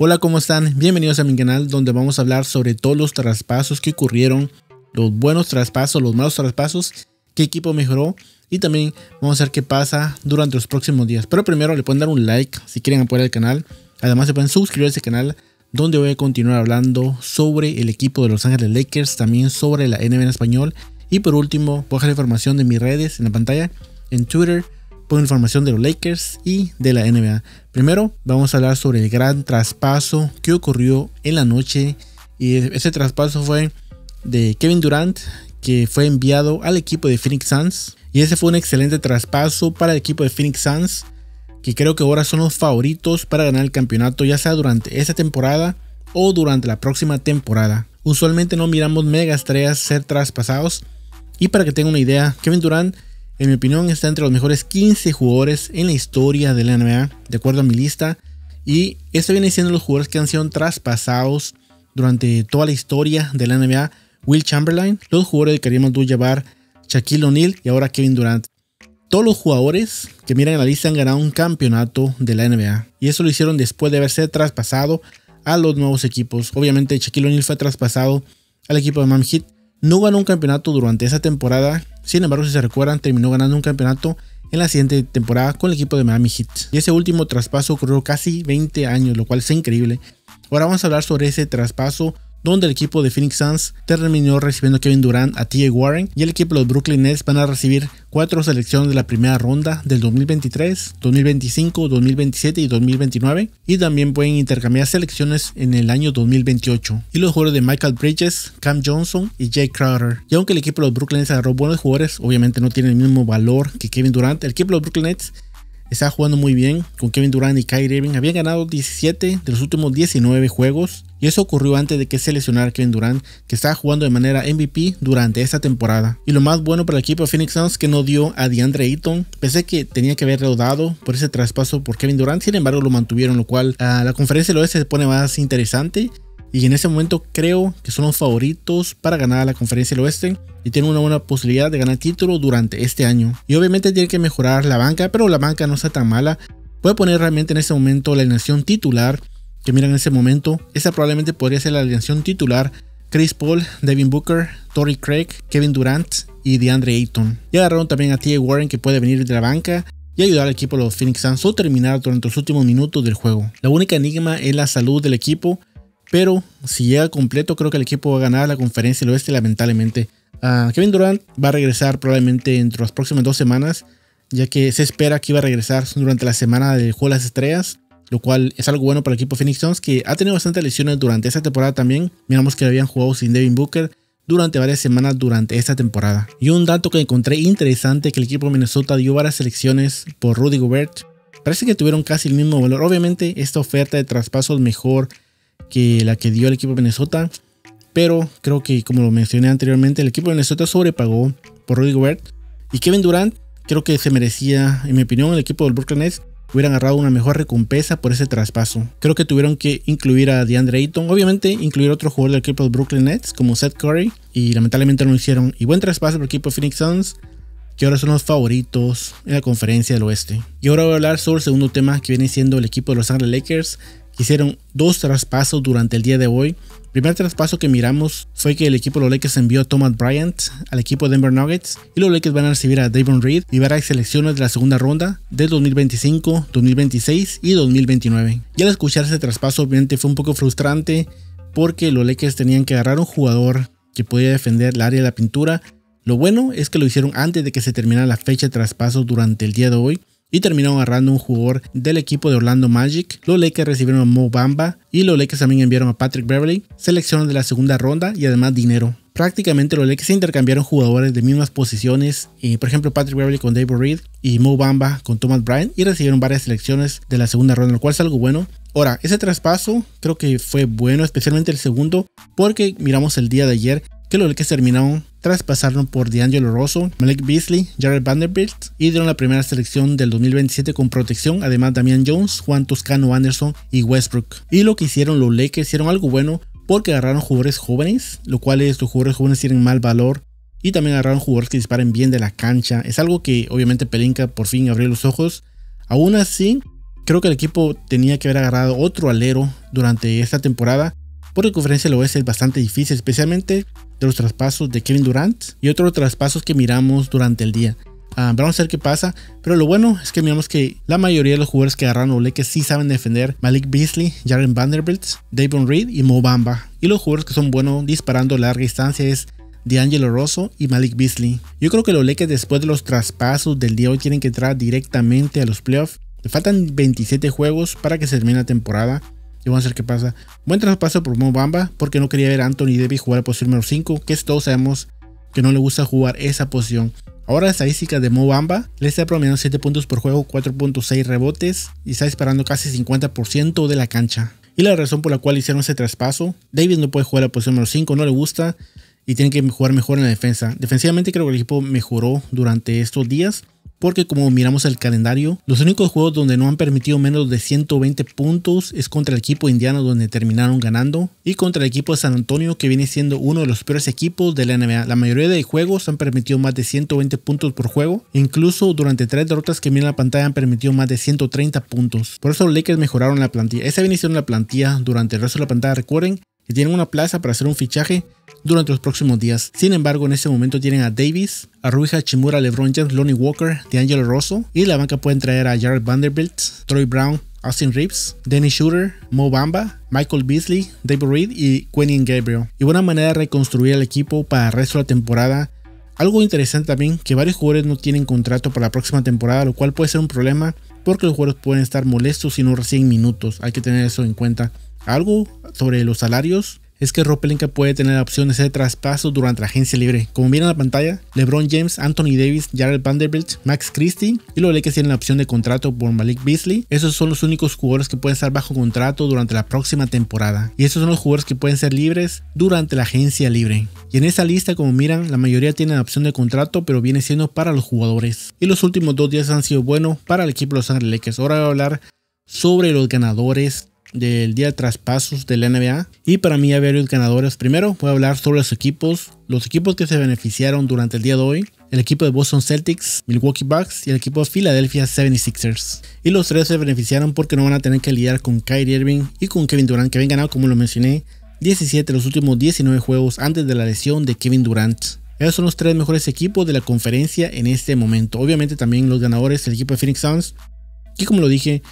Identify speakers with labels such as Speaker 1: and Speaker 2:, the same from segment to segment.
Speaker 1: Hola, ¿cómo están? Bienvenidos a mi canal donde vamos a hablar sobre todos los traspasos que ocurrieron, los buenos traspasos, los malos traspasos, qué equipo mejoró y también vamos a ver qué pasa durante los próximos días. Pero primero le pueden dar un like si quieren apoyar el canal. Además se pueden suscribir a este canal donde voy a continuar hablando sobre el equipo de Los Ángeles Lakers, también sobre la NBA en español y por último voy a dejar información de mis redes en la pantalla, en Twitter, información de los Lakers y de la NBA. Primero vamos a hablar sobre el gran traspaso que ocurrió en la noche y ese traspaso fue de Kevin Durant que fue enviado al equipo de Phoenix Suns y ese fue un excelente traspaso para el equipo de Phoenix Suns que creo que ahora son los favoritos para ganar el campeonato ya sea durante esta temporada o durante la próxima temporada. Usualmente no miramos mega estrellas ser traspasados y para que tengan una idea, Kevin Durant en mi opinión está entre los mejores 15 jugadores en la historia de la NBA, de acuerdo a mi lista. Y esto viene siendo los jugadores que han sido traspasados durante toda la historia de la NBA. Will Chamberlain, los jugadores que queríamos llevar llevar Shaquille O'Neal y ahora Kevin Durant. Todos los jugadores que miran la lista han ganado un campeonato de la NBA. Y eso lo hicieron después de haberse traspasado a los nuevos equipos. Obviamente Shaquille O'Neal fue traspasado al equipo de Memphis. No ganó un campeonato durante esa temporada, sin embargo si se recuerdan terminó ganando un campeonato en la siguiente temporada con el equipo de Miami Heat. Y ese último traspaso ocurrió casi 20 años, lo cual es increíble. Ahora vamos a hablar sobre ese traspaso donde el equipo de Phoenix Suns terminó recibiendo a Kevin Durant, a T.A. Warren y el equipo de los Brooklyn Nets van a recibir cuatro selecciones de la primera ronda del 2023, 2025, 2027 y 2029 y también pueden intercambiar selecciones en el año 2028 y los jugadores de Michael Bridges, Cam Johnson y Jake Crowder. Y aunque el equipo de los Brooklyn Nets agarró buenos jugadores, obviamente no tiene el mismo valor que Kevin Durant, el equipo de los Brooklyn Nets está jugando muy bien con Kevin Durant y Kyrie Irving. Habían ganado 17 de los últimos 19 juegos y eso ocurrió antes de que seleccionara Kevin Durant, que estaba jugando de manera MVP durante esta temporada. Y lo más bueno para el equipo de Phoenix Suns que no dio a DeAndre Ayton, pensé que tenía que haber reudado por ese traspaso por Kevin Durant, sin embargo lo mantuvieron, lo cual a ah, la conferencia del oeste se pone más interesante. Y en ese momento creo que son los favoritos para ganar la conferencia del oeste y tienen una buena posibilidad de ganar título durante este año. Y obviamente tienen que mejorar la banca, pero la banca no está tan mala. Puede poner realmente en ese momento la alineación titular que miran en ese momento, esa probablemente podría ser la alineación titular. Chris Paul, Devin Booker, Tori Craig, Kevin Durant y DeAndre Ayton. Y agarraron también a T.A. Warren que puede venir de la banca y ayudar al equipo de los Phoenix Suns o terminar durante los últimos minutos del juego. La única enigma es la salud del equipo, pero si llega completo creo que el equipo va a ganar la conferencia del oeste lamentablemente. Ah, Kevin Durant va a regresar probablemente entre las próximas dos semanas, ya que se espera que iba a regresar durante la semana del Juego de las Estrellas lo cual es algo bueno para el equipo Phoenix Suns que ha tenido bastantes lesiones durante esta temporada también. Miramos que habían jugado sin Devin Booker durante varias semanas durante esta temporada. Y un dato que encontré interesante que el equipo de Minnesota dio varias selecciones por Rudy Gobert. Parece que tuvieron casi el mismo valor. Obviamente esta oferta de traspaso es mejor que la que dio el equipo de Minnesota. Pero creo que como lo mencioné anteriormente, el equipo de Minnesota sobrepagó por Rudy Gobert. Y Kevin Durant creo que se merecía, en mi opinión, el equipo del Brooklyn Nets hubieran agarrado una mejor recompensa por ese traspaso. Creo que tuvieron que incluir a DeAndre Ayton, obviamente incluir otro jugador del equipo de Brooklyn Nets como Seth Curry y lamentablemente no lo hicieron. Y buen traspaso por el equipo de Phoenix Suns que ahora son los favoritos en la conferencia del oeste. Y ahora voy a hablar sobre el segundo tema que viene siendo el equipo de Los Angeles Lakers, que hicieron dos traspasos durante el día de hoy primer traspaso que miramos fue que el equipo de los Lakers envió a Thomas Bryant al equipo de Denver Nuggets y los Lakers van a recibir a Davon Reed y varias selecciones de la segunda ronda del 2025, 2026 y 2029. Y al escuchar ese traspaso obviamente fue un poco frustrante porque los Lakers tenían que agarrar un jugador que podía defender el área de la pintura. Lo bueno es que lo hicieron antes de que se terminara la fecha de traspaso durante el día de hoy, y terminaron agarrando un jugador del equipo de Orlando Magic. Los Lakers recibieron a Mo Bamba y los Lakers también enviaron a Patrick Beverly, selecciones de la segunda ronda y además dinero. Prácticamente los Lakers intercambiaron jugadores de mismas posiciones, eh, por ejemplo Patrick Beverly con David Reed y Mo Bamba con Thomas Bryant y recibieron varias selecciones de la segunda ronda, lo cual es algo bueno. Ahora, ese traspaso creo que fue bueno, especialmente el segundo, porque miramos el día de ayer que los Lakers terminaron tras por D'Angelo Rosso, Malik Beasley, Jared Vanderbilt y dieron la primera selección del 2027 con protección, además Damian Jones, Juan Toscano Anderson y Westbrook. Y lo que hicieron los Lakers hicieron algo bueno porque agarraron jugadores jóvenes, lo cual estos jugadores jóvenes tienen mal valor y también agarraron jugadores que disparen bien de la cancha. Es algo que obviamente Pelinka por fin abrió los ojos. Aún así, creo que el equipo tenía que haber agarrado otro alero durante esta temporada por conferencia lo ves es bastante difícil, especialmente de los traspasos de Kevin Durant y otros traspasos que miramos durante el día. Ah, vamos a ver qué pasa. Pero lo bueno es que miramos que la mayoría de los jugadores que agarraron Oleque sí saben defender. Malik Beasley, Jaren Vanderbilt, Davon Reed y Mobamba. Y los jugadores que son buenos disparando a larga distancia es D'Angelo Rosso y Malik Beasley. Yo creo que los que después de los traspasos del día hoy tienen que entrar directamente a los playoffs. Le faltan 27 juegos para que se termine la temporada y vamos a ver qué pasa. Buen traspaso por Mo Bamba porque no quería ver a Anthony Davis jugar la posición número 5, que todos sabemos que no le gusta jugar esa posición. Ahora la estadísticas de Mo Bamba le está promediando 7 puntos por juego, 4.6 rebotes y está disparando casi 50% de la cancha. Y la razón por la cual hicieron ese traspaso, Davis no puede jugar la posición número 5, no le gusta y tiene que jugar mejor en la defensa. Defensivamente creo que el equipo mejoró durante estos días porque como miramos el calendario, los únicos juegos donde no han permitido menos de 120 puntos es contra el equipo indiano donde terminaron ganando y contra el equipo de San Antonio que viene siendo uno de los peores equipos de la NBA. La mayoría de juegos han permitido más de 120 puntos por juego, e incluso durante tres derrotas que miran la pantalla han permitido más de 130 puntos. Por eso los Lakers mejoraron la plantilla. Esa viene siendo la plantilla durante el resto de la pantalla, recuerden, y tienen una plaza para hacer un fichaje durante los próximos días. Sin embargo, en este momento tienen a Davis, a Rui Hachimura, LeBron James, Lonnie Walker, D'Angelo Rosso y la banca pueden traer a Jared Vanderbilt, Troy Brown, Austin Reeves, Denny Shooter, Mo Bamba, Michael Beasley, David Reed y Quentin Gabriel. Y buena manera de reconstruir el equipo para el resto de la temporada. Algo interesante también que varios jugadores no tienen contrato para la próxima temporada, lo cual puede ser un problema porque los jugadores pueden estar molestos si no reciben minutos. Hay que tener eso en cuenta. Algo sobre los salarios es que Ropelinka puede tener opciones de traspaso durante la agencia libre. Como miran en la pantalla, LeBron James, Anthony Davis, Jared Vanderbilt, Max Christie y los Lakers tienen la opción de contrato por Malik Beasley. Esos son los únicos jugadores que pueden estar bajo contrato durante la próxima temporada. Y esos son los jugadores que pueden ser libres durante la agencia libre. Y en esa lista, como miran, la mayoría tienen la opción de contrato, pero viene siendo para los jugadores. Y los últimos dos días han sido buenos para el equipo de Los Angeles Lakers. Ahora voy a hablar sobre los ganadores del día de traspasos de la NBA. Y para mí hay varios ganadores. Primero voy a hablar sobre los equipos, los equipos que se beneficiaron durante el día de hoy. El equipo de Boston Celtics, Milwaukee Bucks y el equipo de Philadelphia 76ers. Y los tres se beneficiaron porque no van a tener que lidiar con Kyrie Irving y con Kevin Durant, que habían ganado, como lo mencioné, 17 de los últimos 19 juegos antes de la lesión de Kevin Durant. Esos son los tres mejores equipos de la conferencia en este momento. Obviamente también los ganadores, el equipo de Phoenix Suns, que como lo dije,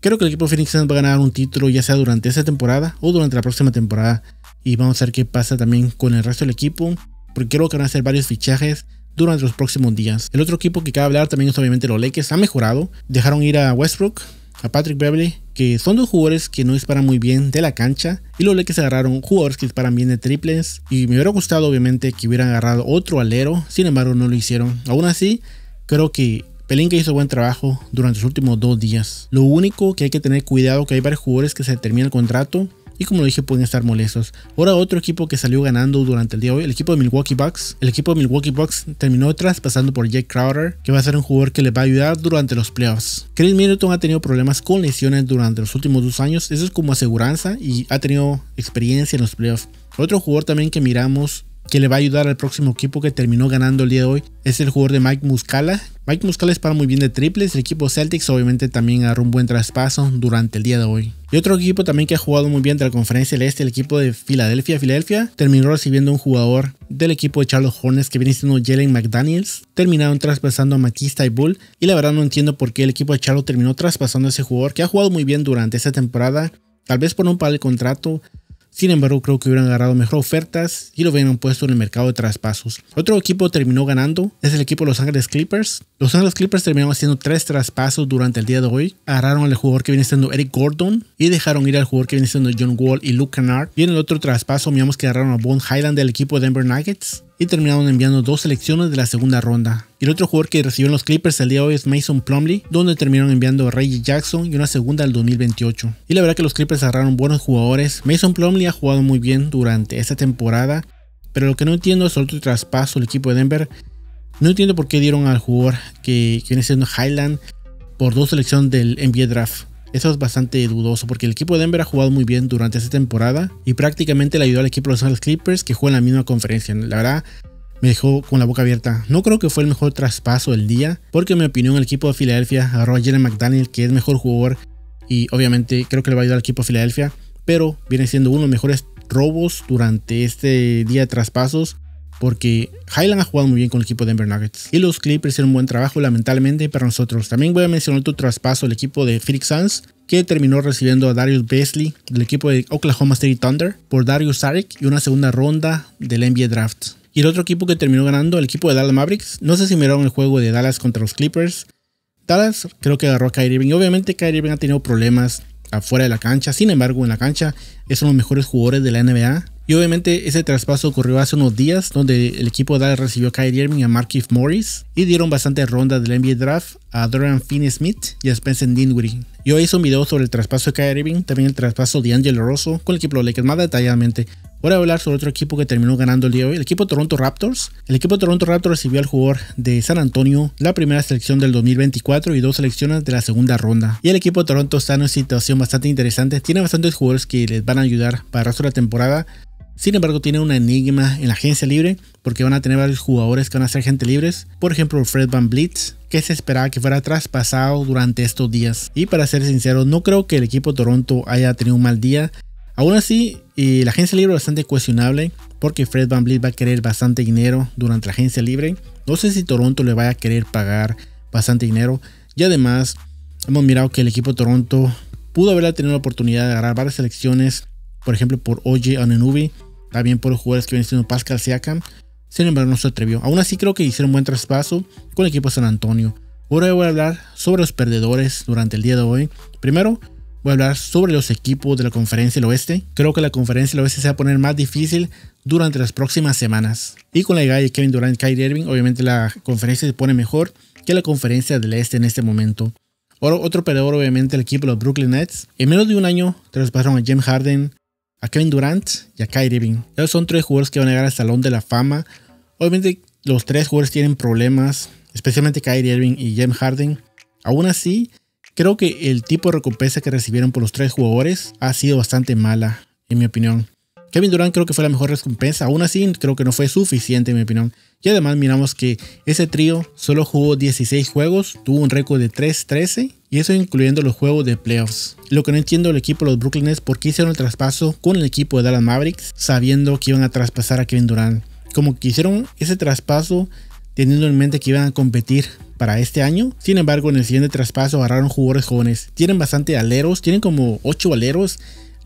Speaker 1: Creo que el equipo Phoenix Suns va a ganar un título ya sea durante esta temporada o durante la próxima temporada. Y vamos a ver qué pasa también con el resto del equipo, porque creo que van a hacer varios fichajes durante los próximos días. El otro equipo que cabe hablar también es obviamente los Lakers. Ha mejorado. Dejaron ir a Westbrook, a Patrick Beverly, que son dos jugadores que no disparan muy bien de la cancha. Y los Lakers agarraron jugadores que disparan bien de triples. Y me hubiera gustado obviamente que hubieran agarrado otro alero. Sin embargo, no lo hicieron. Aún así, creo que que hizo buen trabajo durante los últimos dos días. Lo único que hay que tener cuidado que hay varios jugadores que se termina el contrato y como lo dije pueden estar molestos. Ahora otro equipo que salió ganando durante el día hoy, el equipo de Milwaukee Bucks. El equipo de Milwaukee Bucks terminó traspasando por Jake Crowder, que va a ser un jugador que le va a ayudar durante los playoffs. Chris Middleton ha tenido problemas con lesiones durante los últimos dos años, eso es como aseguranza y ha tenido experiencia en los playoffs. Otro jugador también que miramos que le va a ayudar al próximo equipo que terminó ganando el día de hoy. Es el jugador de Mike Muscala. Mike Muscala es para muy bien de triples. El equipo Celtics obviamente también agarró un buen traspaso durante el día de hoy. Y otro equipo también que ha jugado muy bien de la conferencia del este, el equipo de Filadelfia. Filadelfia terminó recibiendo un jugador del equipo de Charles Hornets que viene siendo Jalen McDaniels. Terminaron traspasando a Matista y Bull. Y la verdad no entiendo por qué el equipo de Charles terminó traspasando a ese jugador que ha jugado muy bien durante esta temporada. Tal vez por un par de contrato, sin embargo, creo que hubieran agarrado mejor ofertas y lo hubieran puesto en el mercado de traspasos. Otro equipo terminó ganando es el equipo Los Ángeles Clippers. Los Ángeles Clippers terminaron haciendo tres traspasos durante el día de hoy. Agarraron al jugador que viene siendo Eric Gordon y dejaron ir al jugador que viene siendo John Wall y Luke Kennard. Y en el otro traspaso miramos que agarraron a Von Highland del equipo de Denver Nuggets y terminaron enviando dos selecciones de la segunda ronda. Y el otro jugador que recibió en los Clippers el día de hoy es Mason Plumley, donde terminaron enviando a Reggie Jackson y una segunda al 2028. Y la verdad que los Clippers agarraron buenos jugadores. Mason Plumley ha jugado muy bien durante esta temporada, pero lo que no entiendo es otro traspaso del equipo de Denver. No entiendo por qué dieron al jugador que, que viene siendo Highland por dos selecciones del NBA Draft. Eso es bastante dudoso porque el equipo de Denver ha jugado muy bien durante esta temporada y prácticamente le ayudó al equipo de los Angeles Clippers que juega en la misma conferencia. La verdad, me dejó con la boca abierta. No creo que fue el mejor traspaso del día, porque en mi opinión el equipo de Filadelfia agarró a Jeremy McDaniel, que es mejor jugador, y obviamente creo que le va a ayudar al equipo de Filadelfia, pero viene siendo uno de los mejores robos durante este día de traspasos porque Highland ha jugado muy bien con el equipo de Denver Nuggets y los Clippers hicieron un buen trabajo lamentablemente para nosotros. También voy a mencionar otro traspaso el equipo de Phoenix Suns que terminó recibiendo a Darius Beasley del equipo de Oklahoma City Thunder por Darius Saric y una segunda ronda del NBA Draft. Y el otro equipo que terminó ganando, el equipo de Dallas Mavericks, no sé si miraron el juego de Dallas contra los Clippers. Dallas creo que agarró a Kyrie Irving. Obviamente Kyrie Irving ha tenido problemas afuera de la cancha. Sin embargo, en la cancha es uno de los mejores jugadores de la NBA. Y obviamente ese traspaso ocurrió hace unos días donde el equipo de Dallas recibió a Kyrie Irving y a Markif Morris y dieron bastantes rondas del NBA Draft a Dorian Finney-Smith y a Spencer Dinwiddie. Yo hice un video sobre el traspaso de Kyrie Irving, también el traspaso de Ángel Rosso con el equipo de Lakers más detalladamente. Voy a hablar sobre otro equipo que terminó ganando el día de hoy, el equipo Toronto Raptors. El equipo de Toronto Raptors recibió al jugador de San Antonio la primera selección del 2024 y dos selecciones de la segunda ronda. Y el equipo de Toronto está en una situación bastante interesante, tiene bastantes jugadores que les van a ayudar para el la temporada. Sin embargo, tiene un enigma en la agencia libre porque van a tener varios jugadores que van a ser gente libres. Por ejemplo, Fred Van Blitz, que se esperaba que fuera traspasado durante estos días. Y para ser sincero, no creo que el equipo Toronto haya tenido un mal día. Aún así, la agencia libre es bastante cuestionable porque Fred Van Blitz va a querer bastante dinero durante la agencia libre. No sé si Toronto le vaya a querer pagar bastante dinero. Y además, hemos mirado que el equipo Toronto pudo haber tenido la oportunidad de agarrar varias selecciones, por ejemplo, por OJ Anenubi también por los jugadores que vienen siendo Pascal Siakam. Sin embargo, no se atrevió. Aún así, creo que hicieron buen traspaso con el equipo de San Antonio. Ahora voy a hablar sobre los perdedores durante el día de hoy. Primero, voy a hablar sobre los equipos de la Conferencia del Oeste. Creo que la Conferencia del Oeste se va a poner más difícil durante las próximas semanas. Y con la llegada de Kevin Durant y Kyrie Irving, obviamente la conferencia se pone mejor que la Conferencia del Este en este momento. otro perdedor, obviamente, el equipo de los Brooklyn Nets. En menos de un año traspasaron a James Harden, a Kevin Durant y a Kyrie Irving. esos son tres jugadores que van a llegar al Salón de la Fama. Obviamente los tres jugadores tienen problemas, especialmente Kyrie Irving y James Harden. Aún así, creo que el tipo de recompensa que recibieron por los tres jugadores ha sido bastante mala, en mi opinión. Kevin Durant creo que fue la mejor recompensa, aún así creo que no fue suficiente en mi opinión. Y además miramos que ese trío solo jugó 16 juegos, tuvo un récord de 3-13 y eso incluyendo los juegos de playoffs. Lo que no entiendo el equipo de los Brooklyn es por qué hicieron el traspaso con el equipo de Dallas Mavericks sabiendo que iban a traspasar a Kevin Durant. Como que hicieron ese traspaso teniendo en mente que iban a competir para este año. Sin embargo, en el siguiente traspaso agarraron jugadores jóvenes. Tienen bastante aleros, tienen como 8 aleros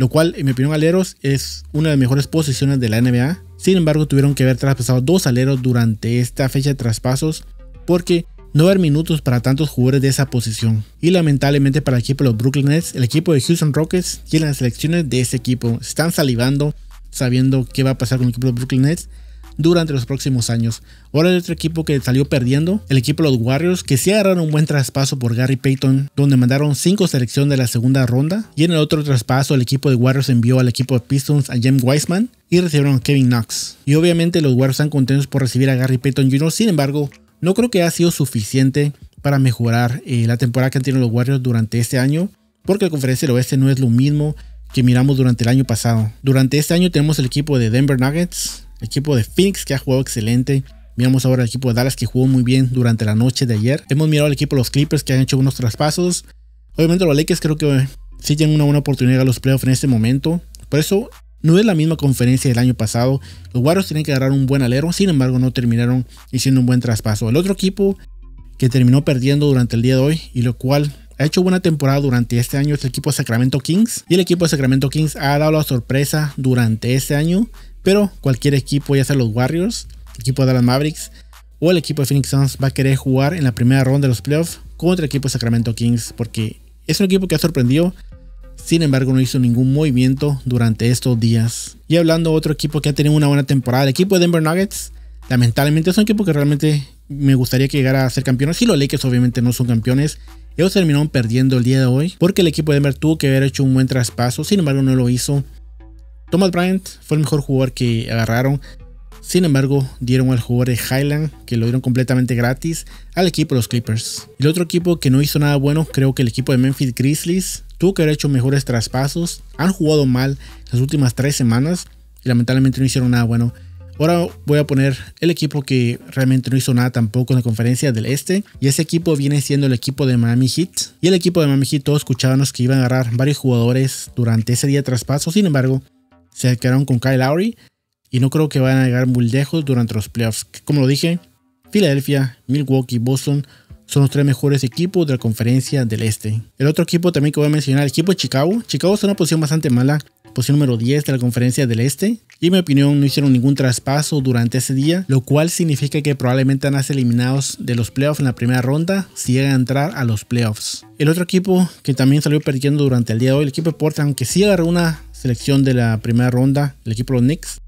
Speaker 1: lo cual, en mi opinión, aleros es una de las mejores posiciones de la NBA. Sin embargo, tuvieron que haber traspasado dos aleros durante esta fecha de traspasos porque no haber minutos para tantos jugadores de esa posición. Y lamentablemente para el equipo de los Brooklyn Nets, el equipo de Houston Rockets y las selecciones de ese equipo están salivando sabiendo qué va a pasar con el equipo de los Brooklyn Nets durante los próximos años. Ahora el otro equipo que salió perdiendo, el equipo de los Warriors, que se agarraron un buen traspaso por Gary Payton, donde mandaron 5 selecciones de la segunda ronda. Y en el otro traspaso, el equipo de Warriors envió al equipo de Pistons a James Wiseman y recibieron a Kevin Knox. Y obviamente los Warriors están contentos por recibir a Gary Payton Jr., sin embargo, no creo que haya sido suficiente para mejorar eh, la temporada que han tenido los Warriors durante este año, porque la conferencia del oeste no es lo mismo que miramos durante el año pasado. Durante este año tenemos el equipo de Denver Nuggets, equipo de Phoenix que ha jugado excelente. Miramos ahora el equipo de Dallas que jugó muy bien durante la noche de ayer. Hemos mirado al equipo de los Clippers que han hecho unos traspasos. Obviamente los Lakers creo que eh, sí tienen una buena oportunidad a los playoffs en este momento. Por eso no es la misma conferencia del año pasado. Los Warriors tienen que agarrar un buen alero, sin embargo no terminaron haciendo un buen traspaso. El otro equipo que terminó perdiendo durante el día de hoy y lo cual ha hecho buena temporada durante este año es el equipo de Sacramento Kings. Y el equipo de Sacramento Kings ha dado la sorpresa durante este año pero cualquier equipo, ya sea los Warriors, el equipo de Dallas Mavericks o el equipo de Phoenix Suns, va a querer jugar en la primera ronda de los playoffs contra el equipo de Sacramento Kings porque es un equipo que ha sorprendido. Sin embargo, no hizo ningún movimiento durante estos días. Y hablando de otro equipo que ha tenido una buena temporada, el equipo de Denver Nuggets, lamentablemente es un equipo que realmente me gustaría que llegara a ser campeón Y los Lakers obviamente no son campeones. Ellos terminaron perdiendo el día de hoy porque el equipo de Denver tuvo que haber hecho un buen traspaso, sin embargo no lo hizo. Thomas Bryant fue el mejor jugador que agarraron. Sin embargo, dieron al jugador de Highland, que lo dieron completamente gratis, al equipo de los Clippers. El otro equipo que no hizo nada bueno, creo que el equipo de Memphis Grizzlies, tuvo que haber hecho mejores traspasos. Han jugado mal las últimas tres semanas y lamentablemente no hicieron nada bueno. Ahora voy a poner el equipo que realmente no hizo nada tampoco en la conferencia del este. Y ese equipo viene siendo el equipo de Miami Heat. Y el equipo de Miami Heat, todos escuchábamos que iban a agarrar varios jugadores durante ese día de traspaso. Sin embargo, se quedaron con Kyle Lowry y no creo que vayan a llegar muy lejos durante los playoffs. Como lo dije, Filadelfia, Milwaukee y Boston son los tres mejores equipos de la conferencia del este. El otro equipo también que voy a mencionar, el equipo de Chicago. Chicago está en una posición bastante mala, posición número 10 de la conferencia del este y en mi opinión no hicieron ningún traspaso durante ese día, lo cual significa que probablemente han sido eliminados de los playoffs en la primera ronda si llegan a entrar a los playoffs. El otro equipo que también salió perdiendo durante el día de hoy, el equipo de Portland, que sí agarró una selección de la primera ronda, el equipo de los Knicks.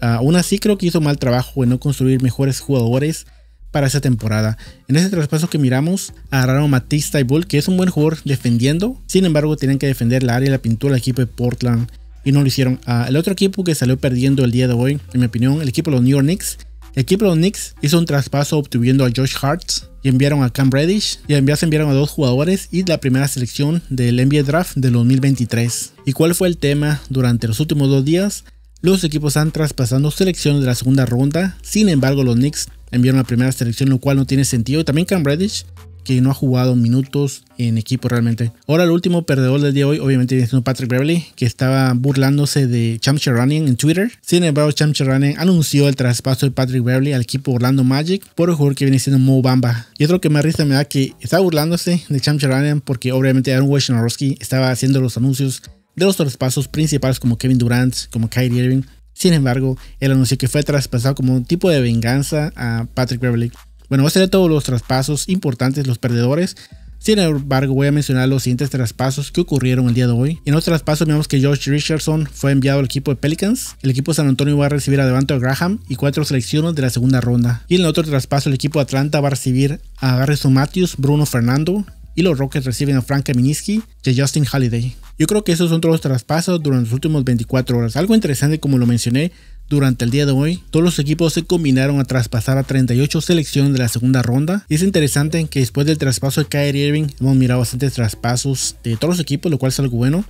Speaker 1: Ah, aún así creo que hizo mal trabajo en no construir mejores jugadores para esa temporada. En ese traspaso que miramos, agarraron a Matisse Bull, que es un buen jugador defendiendo. Sin embargo, tienen que defender la área y la pintura del equipo de Portland y no lo hicieron. al ah, otro equipo que salió perdiendo el día de hoy, en mi opinión, el equipo de los New York Knicks. El equipo de los Knicks hizo un traspaso Obtuviendo a Josh Hart y enviaron a Cam Reddish y enviaron, enviaron a dos jugadores y la primera selección del NBA Draft del 2023. ¿Y cuál fue el tema durante los últimos dos días? Los equipos están traspasando selecciones de la segunda ronda, sin embargo los Knicks enviaron la primera selección, lo cual no tiene sentido. Y también Cam Reddish que no ha jugado minutos en equipo realmente. Ahora el último perdedor del día de hoy obviamente viene siendo Patrick Beverly que estaba burlándose de Champ Running en Twitter. Sin embargo, Cham Running anunció el traspaso de Patrick Beverly al equipo Orlando Magic por el jugador que viene siendo Mo Bamba. Y otro que me risa me da que está burlándose de Cham Running porque obviamente Aaron Wojnarowski estaba haciendo los anuncios de los traspasos principales como Kevin Durant, como Kyrie Irving. Sin embargo, él anunció que fue traspasado como un tipo de venganza a Patrick Beverly. Bueno, ser de todos los traspasos importantes, los perdedores. Sin embargo, voy a mencionar los siguientes traspasos que ocurrieron el día de hoy. En otro traspaso vemos que Josh Richardson fue enviado al equipo de Pelicans. El equipo de San Antonio va a recibir a Devante Graham y cuatro selecciones de la segunda ronda. Y en el otro traspaso, el equipo de Atlanta va a recibir a Garrison Matthews, Bruno Fernando y los Rockets reciben a Frank Kaminsky y Justin Halliday. Yo creo que esos son todos los traspasos durante los últimos 24 horas. Algo interesante, como lo mencioné, durante el día de hoy, todos los equipos se combinaron a traspasar a 38 selecciones de la segunda ronda. Y es interesante que después del traspaso de Kyrie Irving, hemos mirado bastantes traspasos de todos los equipos, lo cual es algo bueno,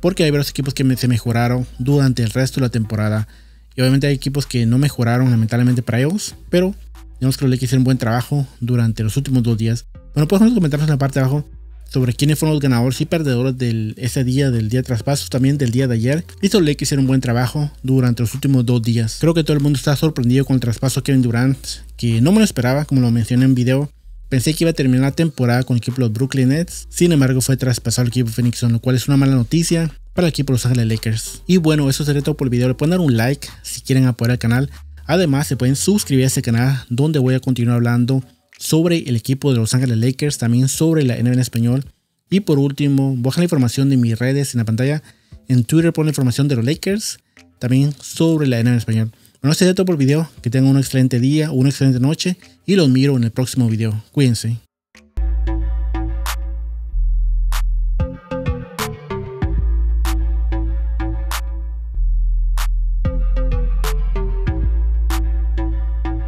Speaker 1: porque hay varios equipos que se mejoraron durante el resto de la temporada. Y obviamente hay equipos que no mejoraron lamentablemente para ellos, pero tenemos que los Lakers hicieron un buen trabajo durante los últimos dos días. Bueno, podemos comentarnos en la parte de abajo sobre quiénes fueron los ganadores y perdedores de ese día, del día de traspasos, también del día de ayer. Y que hicieron un buen trabajo durante los últimos dos días. Creo que todo el mundo está sorprendido con el traspaso Kevin Durant, que no me lo esperaba, como lo mencioné en video. Pensé que iba a terminar la temporada con el equipo de los Brooklyn Nets, sin embargo fue traspasado al equipo Phoenix lo cual es una mala noticia para el equipo de Los Ángeles Lakers. Y bueno, eso sería todo por el video. Le pueden dar un like si quieren apoyar al canal. Además, se pueden suscribir a este canal donde voy a continuar hablando sobre el equipo de Los Ángeles Lakers, también sobre la NBA en español. Y por último, baja la información de mis redes en la pantalla. En Twitter pone la información de los Lakers, también sobre la NBA en español. Bueno, este es todo por el video. Que tengan un excelente día, una excelente noche y los miro en el próximo video. Cuídense.